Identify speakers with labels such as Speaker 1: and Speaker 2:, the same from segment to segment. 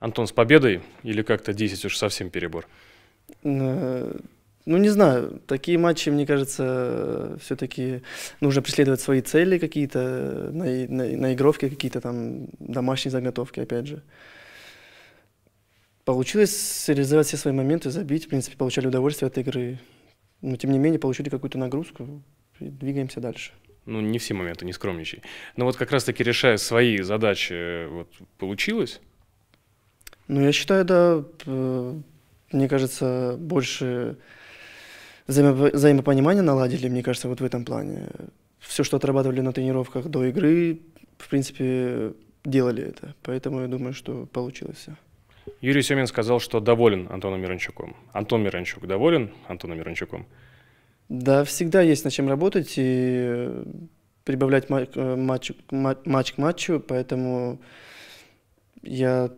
Speaker 1: Антон, с победой или как-то 10 уж совсем перебор?
Speaker 2: Э, ну, не знаю, такие матчи, мне кажется, все-таки нужно преследовать свои цели какие-то, на, на, наигровки какие-то там, домашние заготовки, опять же. Получилось реализовать все свои моменты, забить, в принципе, получали удовольствие от игры. Но, тем не менее, получили какую-то нагрузку и двигаемся дальше.
Speaker 1: Ну, не все моменты, не скромничай. Но вот как раз-таки решая свои задачи, э, вот получилось?
Speaker 2: Ну, я считаю, да, мне кажется, больше взаимопонимания наладили, мне кажется, вот в этом плане. Все, что отрабатывали на тренировках до игры, в принципе, делали это. Поэтому я думаю, что получилось все.
Speaker 1: Юрий Семин сказал, что доволен Антоном Миранчуком. Антон Миранчук доволен Антоном Миранчуком?
Speaker 2: Да, всегда есть над чем работать и прибавлять э, матч, матч, матч к матчу, поэтому я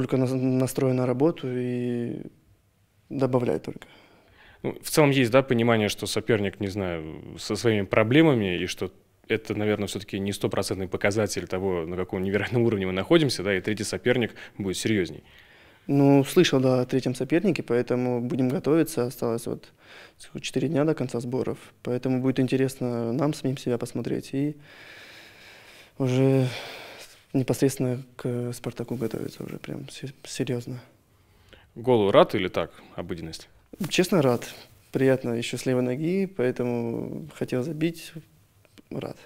Speaker 2: только настроен на работу и добавляй только.
Speaker 1: Ну, в целом есть, да, понимание, что соперник, не знаю, со своими проблемами, и что это, наверное, все-таки не стопроцентный показатель того, на каком невероятном уровне мы находимся, да, и третий соперник будет серьезней.
Speaker 2: Ну, слышал, да, о третьем сопернике, поэтому будем готовиться. Осталось вот 4 дня до конца сборов, поэтому будет интересно нам самим себя посмотреть и уже непосредственно к «Спартаку» готовиться уже прям серьезно.
Speaker 1: Голу рад или так, обыденность?
Speaker 2: Честно, рад. Приятно еще с левой ноги, поэтому хотел забить, рад.